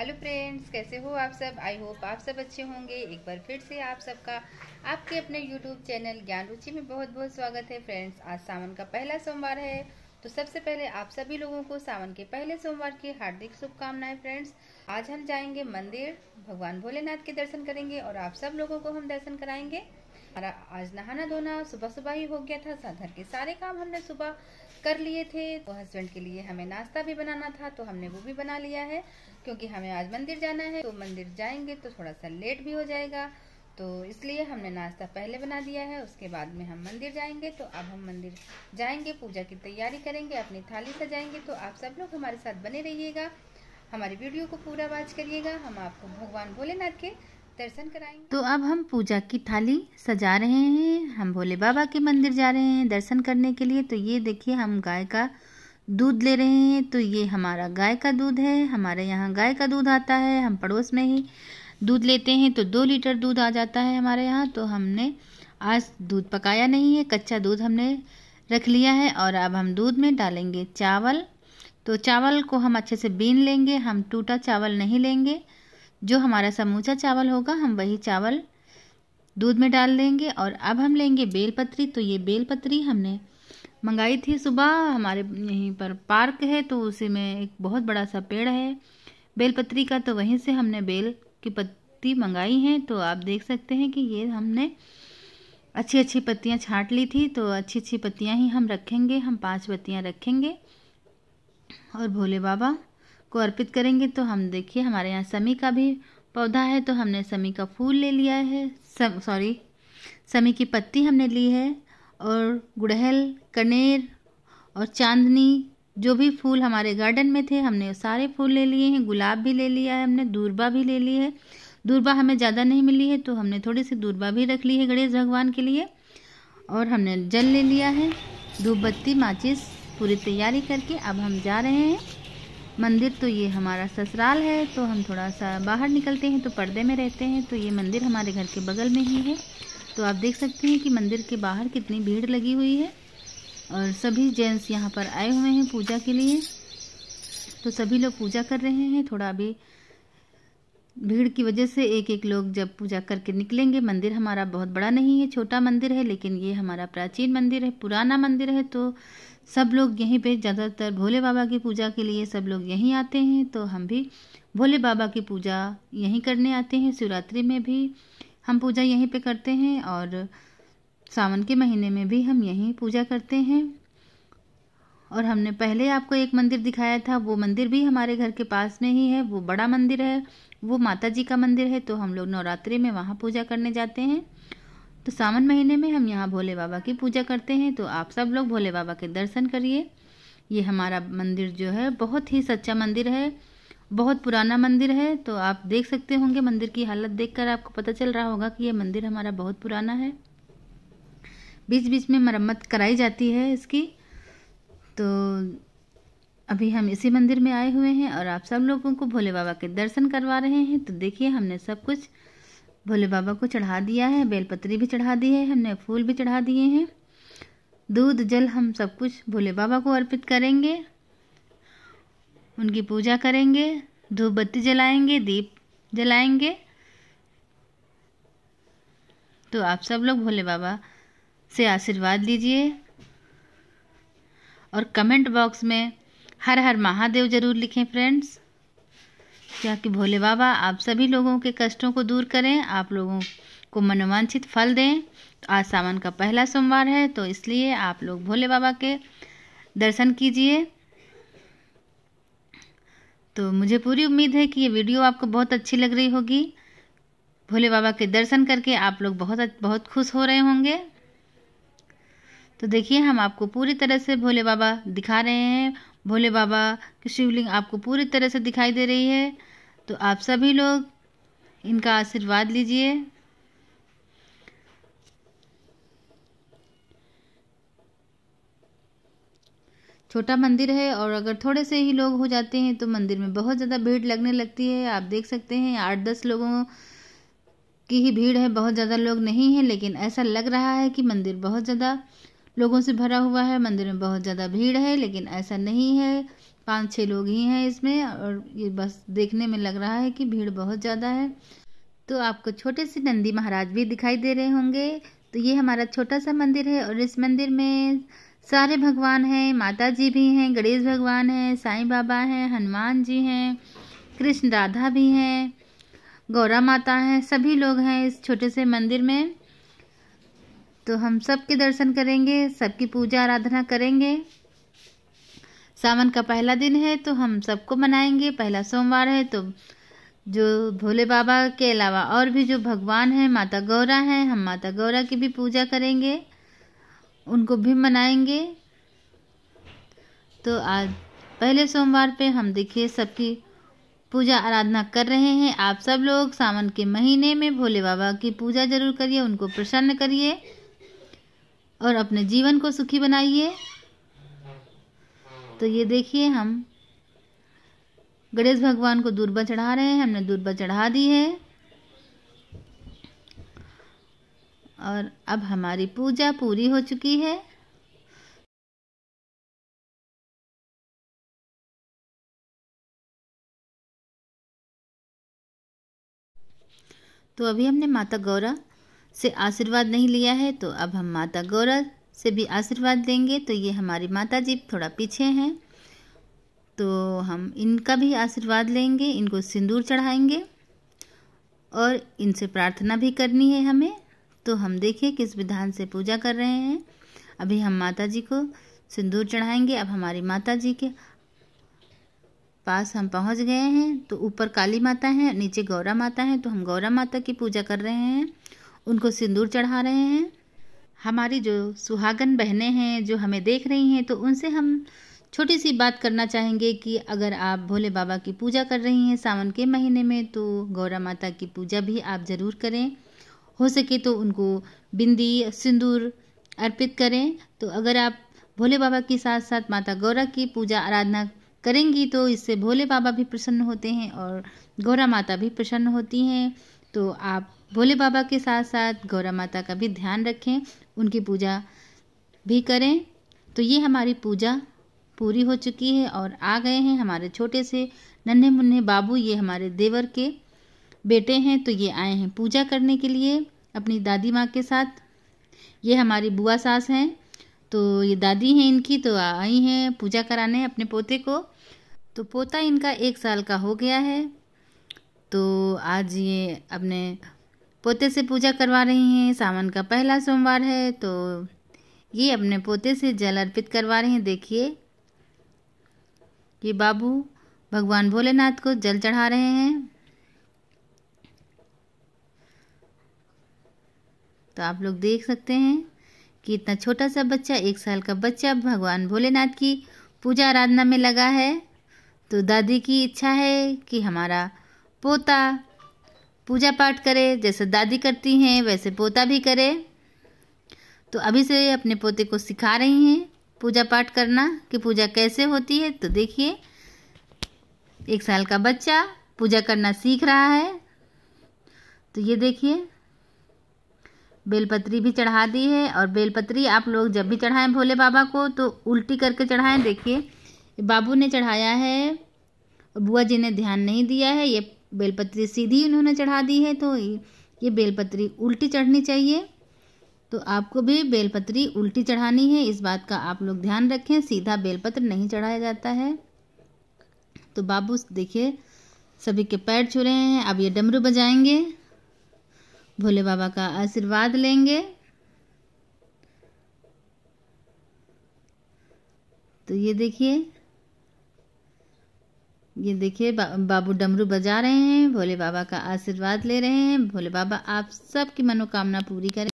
hello friends कैसे हो आप सब आई होप आप सब अच्छे होंगे एक बार फिर से आप सबका आपके अपने यूट्यूब चैनल ज्ञान रुचि में बहुत बहुत स्वागत है फ्रेंड्स आज सावन का पहला सोमवार है तो सबसे पहले आप सभी लोगों को सावन के पहले सोमवार की हार्दिक शुभकामनाएं फ्रेंड्स आज हम जाएंगे मंदिर भगवान भोलेनाथ के दर्शन करेंगे और आप सब लोगों को हम दर्शन कराएंगे हमारा आज नहाना धोना सुबह सुबह ही हो गया था घर के सारे काम हमने सुबह कर लिए थे तो हस्बैंड के लिए हमें नाश्ता भी बनाना था तो हमने वो भी बना लिया है क्योंकि हमें आज मंदिर जाना है तो मंदिर जाएंगे तो थोड़ा सा लेट भी हो जाएगा तो इसलिए हमने नाश्ता पहले बना दिया है उसके बाद में हम मंदिर जाएंगे तो अब हम मंदिर जाएंगे पूजा की तैयारी करेंगे अपनी थाली सजाएंगे तो आप सब लोग हमारे साथ बने रहिएगा हमारी वीडियो को पूरा वाच करिएगा हम आपको भगवान भोलेनाथ के दर्शन कराएंगे तो अब हम पूजा की थाली सजा रहे हैं हम भोले बाबा के मंदिर जा रहे हैं दर्शन करने के लिए तो ये देखिए हम गाय का दूध ले रहे हैं तो ये हमारा गाय का दूध है हमारे यहाँ गाय का दूध आता है हम पड़ोस में ही दूध लेते हैं तो दो लीटर दूध आ जाता है हमारे यहाँ तो हमने आज दूध पकाया नहीं है कच्चा दूध हमने रख लिया है और अब हम दूध में डालेंगे चावल तो चावल को हम अच्छे से बीन लेंगे हम टूटा चावल नहीं लेंगे जो हमारा समूचा चावल होगा हम वही चावल दूध में डाल देंगे और अब हम लेंगे बेलपत्री तो ये बेलपत्री हमने मंगाई थी सुबह हमारे यहीं पर पार्क है तो उसी में एक बहुत बड़ा सा पेड़ है बेलपत्री का तो वहीं से हमने बेल की पत्ती मंगाई है तो आप देख सकते हैं कि ये हमने अच्छी अच्छी पत्तियाँ छाँट ली थी तो अच्छी अच्छी पत्तियाँ ही हम रखेंगे हम पांच पत्तियाँ रखेंगे और भोले बाबा को अर्पित करेंगे तो हम देखिए हमारे यहाँ समी का भी पौधा है तो हमने समी का फूल ले लिया है सॉरी समी की पत्ती हमने ली है और गुड़हल कनेर और चांदनी जो भी फूल हमारे गार्डन में थे हमने सारे फूल ले लिए हैं गुलाब भी ले लिया है हमने दूरबा भी ले ली है दूरबा हमें ज़्यादा नहीं मिली है तो हमने थोड़ी सी दूरबा भी रख ली है गणेश भगवान के लिए और हमने जल ले लिया है धूप बत्ती माचिस पूरी तैयारी करके अब हम जा रहे हैं मंदिर तो ये हमारा ससुराल है तो हम थोड़ा सा बाहर निकलते हैं तो पर्दे में रहते हैं तो ये मंदिर हमारे घर के बगल में ही है तो आप देख सकते हैं कि मंदिर के बाहर कितनी भीड़ लगी हुई है और सभी जेंट्स यहाँ पर आए हुए हैं पूजा के लिए तो सभी लोग पूजा कर रहे हैं थोड़ा अभी भीड़ की वजह से एक एक लोग जब पूजा करके निकलेंगे मंदिर हमारा बहुत बड़ा नहीं है छोटा मंदिर है लेकिन ये हमारा प्राचीन मंदिर है पुराना मंदिर है तो सब लोग यहीं पे ज़्यादातर भोले बाबा की पूजा के लिए सब लोग यहीं आते हैं तो हम भी भोले बाबा की पूजा यहीं करने आते हैं शिवरात्रि में भी हम पूजा यहीं पे करते हैं और सावन के महीने में भी हम यहीं पूजा करते हैं और हमने पहले आपको एक मंदिर दिखाया था वो मंदिर भी हमारे घर के पास में ही है वो बड़ा मंदिर है वो माता जी का मंदिर है तो हम लोग नवरात्रि में वहाँ पूजा करने जाते हैं तो सावन महीने में हम यहाँ भोले बाबा की पूजा करते हैं तो आप सब लोग भोले बाबा के दर्शन करिए ये हमारा मंदिर जो है बहुत ही सच्चा मंदिर है बहुत पुराना मंदिर है तो आप देख सकते होंगे मंदिर की हालत देखकर आपको पता चल रहा होगा कि ये मंदिर हमारा बहुत पुराना है बीच बीच में मरम्मत कराई जाती है इसकी तो अभी हम इसी मंदिर में आए हुए हैं और आप सब लोगों को भोले बाबा के दर्शन करवा रहे हैं तो देखिए हमने सब कुछ भोले बाबा को चढ़ा दिया है बेलपत्री भी चढ़ा दी है हमने फूल भी चढ़ा दिए हैं दूध जल हम सब कुछ भोले बाबा को अर्पित करेंगे उनकी पूजा करेंगे धूप बत्ती जलाएंगे दीप जलाएंगे तो आप सब लोग भोले बाबा से आशीर्वाद लीजिए और कमेंट बॉक्स में हर हर महादेव ज़रूर लिखें फ्रेंड्स क्या कि भोले बाबा आप सभी लोगों के कष्टों को दूर करें आप लोगों को मनोवांछित फल दें तो आज सावन का पहला सोमवार है तो इसलिए आप लोग भोले बाबा के दर्शन कीजिए तो मुझे पूरी उम्मीद है कि ये वीडियो आपको बहुत अच्छी लग रही होगी भोले बाबा के दर्शन करके आप लोग बहुत बहुत खुश हो रहे होंगे तो देखिए हम आपको पूरी तरह से भोले बाबा दिखा रहे हैं भोले बाबा की शिवलिंग आपको पूरी तरह से दिखाई दे रही है तो आप सभी लोग इनका आशीर्वाद लीजिए छोटा मंदिर है और अगर थोड़े से ही लोग हो जाते हैं तो मंदिर में बहुत ज़्यादा भीड़ लगने लगती है आप देख सकते हैं आठ दस लोगों की ही भीड़ है बहुत ज़्यादा लोग नहीं है लेकिन ऐसा लग रहा है कि मंदिर बहुत ज़्यादा लोगों से भरा हुआ है मंदिर में बहुत ज़्यादा भीड़ है लेकिन ऐसा नहीं है पाँच छः लोग ही हैं इसमें और ये बस देखने में लग रहा है कि भीड़ बहुत ज़्यादा है तो आपको छोटे से नंदी महाराज भी दिखाई दे रहे होंगे तो ये हमारा छोटा सा मंदिर है और इस मंदिर में सारे भगवान हैं माता जी भी हैं गणेश भगवान हैं साईं बाबा हैं हनुमान जी हैं कृष्ण राधा भी हैं गौरा माता हैं सभी लोग हैं इस छोटे से मंदिर में तो हम सब के दर्शन करेंगे सबकी पूजा आराधना करेंगे सावन का पहला दिन है तो हम सबको मनाएंगे पहला सोमवार है तो जो भोले बाबा के अलावा और भी जो भगवान हैं माता गौरा हैं हम माता गौरा की भी पूजा करेंगे उनको भी मनाएंगे तो आज पहले सोमवार पे हम देखिए सबकी पूजा आराधना कर रहे हैं आप सब लोग सावन के महीने में भोले बाबा की पूजा जरूर करिए उनको प्रसन्न करिए और अपने जीवन को सुखी बनाइए तो ये देखिए हम गणेश भगवान को दूरबा चढ़ा रहे हैं हमने दूरबा चढ़ा दी है और अब हमारी पूजा पूरी हो चुकी है तो अभी हमने माता गौरा से आशीर्वाद नहीं लिया है तो अब हम माता गौरा से भी आशीर्वाद लेंगे तो ये हमारी माता जी थोड़ा पीछे हैं तो हम इनका भी आशीर्वाद लेंगे इनको सिंदूर चढ़ाएंगे और इनसे प्रार्थना भी करनी है हमें तो हम देखें किस विधान से पूजा कर रहे हैं अभी हम माता जी को सिंदूर चढ़ाएंगे अब हमारी माता जी के पास हम पहुंच गए हैं तो ऊपर काली माता है नीचे गौरा माता है तो हम गौरा माता की पूजा कर रहे हैं उनको सिंदूर चढ़ा रहे हैं हमारी जो सुहागन बहनें हैं जो हमें देख रही हैं तो उनसे हम छोटी सी बात करना चाहेंगे कि अगर आप भोले बाबा की पूजा कर रही हैं सावन के महीने में तो गौरा माता की पूजा भी आप ज़रूर करें हो सके तो उनको बिंदी सिंदूर अर्पित करें तो अगर आप भोले बाबा के साथ साथ माता गौरा की पूजा आराधना करेंगी तो इससे भोले बाबा भी प्रसन्न होते हैं और गौरा माता भी प्रसन्न होती हैं तो आप भोले बाबा के साथ साथ गौरा माता का भी ध्यान रखें उनकी पूजा भी करें तो ये हमारी पूजा पूरी हो चुकी है और आ गए हैं हमारे छोटे से नन्हे मुन्ने बाबू ये हमारे देवर के बेटे हैं तो ये आए हैं पूजा करने के लिए अपनी दादी माँ के साथ ये हमारी बुआ सास हैं तो ये दादी हैं इनकी तो आई हैं पूजा कराने अपने पोते को तो पोता इनका एक साल का हो गया है तो आज ये अपने पोते से पूजा करवा रही हैं सावन का पहला सोमवार है तो ये अपने पोते से जल अर्पित करवा रहे हैं देखिए ये बाबू भगवान भोलेनाथ को जल चढ़ा रहे हैं तो आप लोग देख सकते हैं कि इतना छोटा सा बच्चा एक साल का बच्चा भगवान भोलेनाथ की पूजा आराधना में लगा है तो दादी की इच्छा है कि हमारा पोता पूजा पाठ करे जैसे दादी करती हैं वैसे पोता भी करे तो अभी से अपने पोते को सिखा रही हैं पूजा पाठ करना कि पूजा कैसे होती है तो देखिए एक साल का बच्चा पूजा करना सीख रहा है तो ये देखिए बेलपत्री भी चढ़ा दी है और बेलपत्री आप लोग जब भी चढ़ाएं भोले बाबा को तो उल्टी करके चढ़ाएं देखिए बाबू ने चढ़ाया है बुआ जी ने ध्यान नहीं दिया है ये बेलपत्री सीधी इन्होंने चढ़ा दी है तो ये बेलपत्री उल्टी चढ़नी चाहिए तो आपको भी बेलपत्री उल्टी चढ़ानी है इस बात का आप लोग ध्यान रखें सीधा बेलपत्र नहीं चढ़ाया जाता है तो बाबू देखिए सभी के पैर छू रहे हैं अब ये डमरू बजाएंगे भोले बाबा का आशीर्वाद लेंगे तो ये देखिए ये देखिए बा, बाबू डमरू बजा रहे हैं भोले बाबा का आशीर्वाद ले रहे हैं भोले बाबा आप सबकी मनोकामना पूरी करें